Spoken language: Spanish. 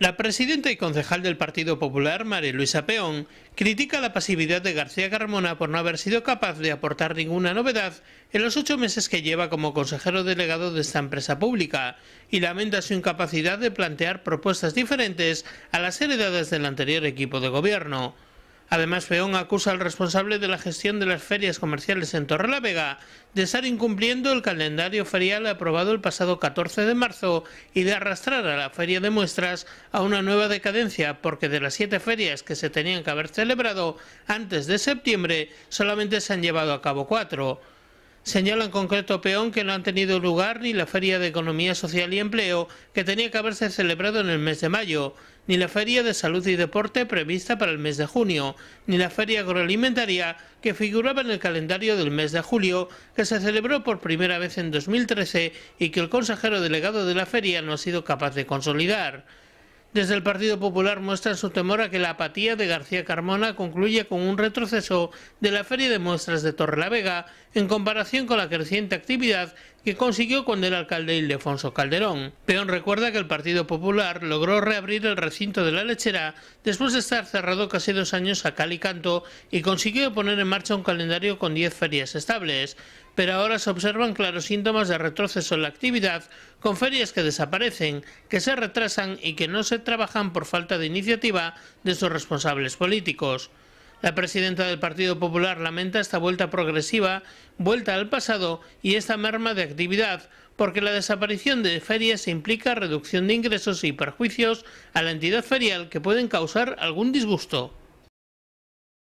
La presidenta y concejal del Partido Popular, María Luisa Peón, critica la pasividad de García Carmona por no haber sido capaz de aportar ninguna novedad en los ocho meses que lleva como consejero delegado de esta empresa pública y lamenta su incapacidad de plantear propuestas diferentes a las heredadas del anterior equipo de gobierno. Además, Feón acusa al responsable de la gestión de las ferias comerciales en Torrelavega de estar incumpliendo el calendario ferial aprobado el pasado 14 de marzo y de arrastrar a la feria de muestras a una nueva decadencia, porque de las siete ferias que se tenían que haber celebrado antes de septiembre, solamente se han llevado a cabo cuatro. Señala en concreto Peón que no han tenido lugar ni la Feria de Economía Social y Empleo, que tenía que haberse celebrado en el mes de mayo, ni la Feria de Salud y Deporte prevista para el mes de junio, ni la Feria Agroalimentaria que figuraba en el calendario del mes de julio, que se celebró por primera vez en 2013 y que el consejero delegado de la feria no ha sido capaz de consolidar. Desde el Partido Popular muestran su temor a que la apatía de García Carmona concluya con un retroceso de la Feria de Muestras de Torrelavega en comparación con la creciente actividad que consiguió con el alcalde Ildefonso Calderón. Peón recuerda que el Partido Popular logró reabrir el recinto de la lechera después de estar cerrado casi dos años a cal y canto y consiguió poner en marcha un calendario con diez ferias estables pero ahora se observan claros síntomas de retroceso en la actividad, con ferias que desaparecen, que se retrasan y que no se trabajan por falta de iniciativa de sus responsables políticos. La presidenta del Partido Popular lamenta esta vuelta progresiva, vuelta al pasado y esta merma de actividad, porque la desaparición de ferias implica reducción de ingresos y perjuicios a la entidad ferial que pueden causar algún disgusto.